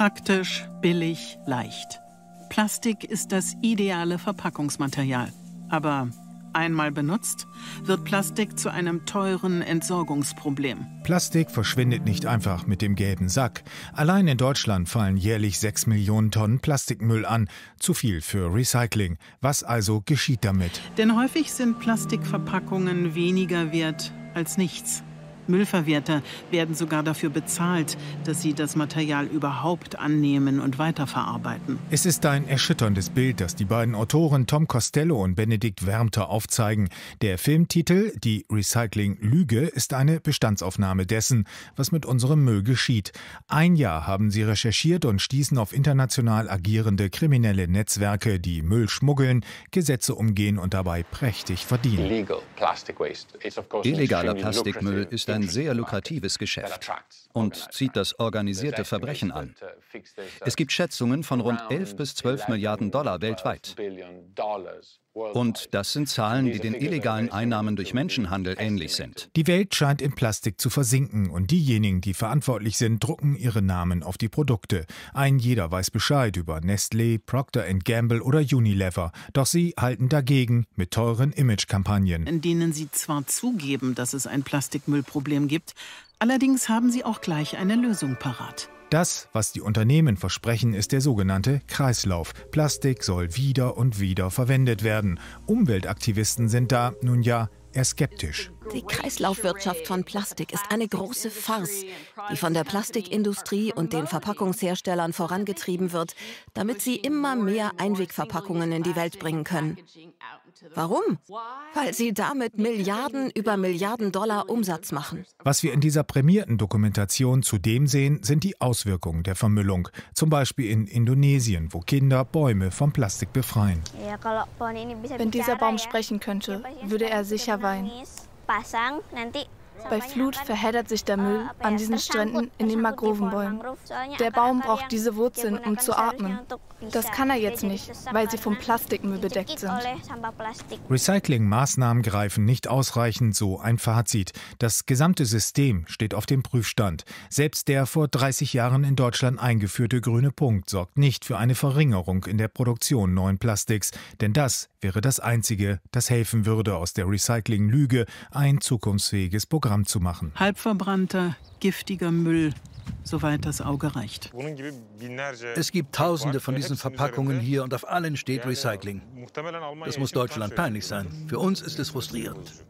Praktisch, billig, leicht. Plastik ist das ideale Verpackungsmaterial. Aber einmal benutzt, wird Plastik zu einem teuren Entsorgungsproblem. Plastik verschwindet nicht einfach mit dem gelben Sack. Allein in Deutschland fallen jährlich 6 Millionen Tonnen Plastikmüll an, zu viel für Recycling. Was also geschieht damit? Denn häufig sind Plastikverpackungen weniger wert als nichts. Müllverwerter werden sogar dafür bezahlt, dass sie das Material überhaupt annehmen und weiterverarbeiten. Es ist ein erschütterndes Bild, das die beiden Autoren Tom Costello und Benedikt Wärmter aufzeigen. Der Filmtitel Die Recycling-Lüge ist eine Bestandsaufnahme dessen, was mit unserem Müll geschieht. Ein Jahr haben sie recherchiert und stießen auf international agierende kriminelle Netzwerke, die Müll schmuggeln, Gesetze umgehen und dabei prächtig verdienen. Illegaler Plastikmüll ist ein sehr lukratives Geschäft und zieht das organisierte Verbrechen an. Es gibt Schätzungen von rund 11 bis 12 Milliarden Dollar weltweit. Und das sind Zahlen, die den illegalen Einnahmen durch Menschenhandel ähnlich sind. Die Welt scheint in Plastik zu versinken und diejenigen, die verantwortlich sind, drucken ihre Namen auf die Produkte. Ein jeder weiß Bescheid über Nestlé, Procter Gamble oder Unilever. Doch sie halten dagegen mit teuren Imagekampagnen. In denen sie zwar zugeben, dass es ein Plastikmüllproblem Problem gibt. Allerdings haben sie auch gleich eine Lösung parat. Das, was die Unternehmen versprechen, ist der sogenannte Kreislauf. Plastik soll wieder und wieder verwendet werden. Umweltaktivisten sind da, nun ja, er skeptisch. Die Kreislaufwirtschaft von Plastik ist eine große Farce, die von der Plastikindustrie und den Verpackungsherstellern vorangetrieben wird, damit sie immer mehr Einwegverpackungen in die Welt bringen können. Warum? Weil sie damit Milliarden über Milliarden Dollar Umsatz machen. Was wir in dieser prämierten Dokumentation zudem sehen, sind die Auswirkungen der Vermüllung. Zum Beispiel in Indonesien, wo Kinder Bäume vom Plastik befreien. Wenn dieser Baum sprechen könnte, würde er sicher Wasserwein. Bei Flut verheddert sich der Müll äh, an diesen Stränden in den Mangrovenbäumen. Der Baum braucht diese Wurzeln, um zu atmen. Das kann er jetzt nicht, weil sie vom Plastikmüll bedeckt sind. Recyclingmaßnahmen greifen nicht ausreichend, so ein Fazit. Das gesamte System steht auf dem Prüfstand. Selbst der vor 30 Jahren in Deutschland eingeführte grüne Punkt sorgt nicht für eine Verringerung in der Produktion neuen Plastiks, denn das wäre das Einzige, das helfen würde, aus der Recycling-Lüge ein zukunftsfähiges Programm zu machen. Halbverbrannter, giftiger Müll soweit das Auge reicht. Es gibt tausende von diesen Verpackungen hier und auf allen steht Recycling. Das muss Deutschland peinlich sein. Für uns ist es frustrierend.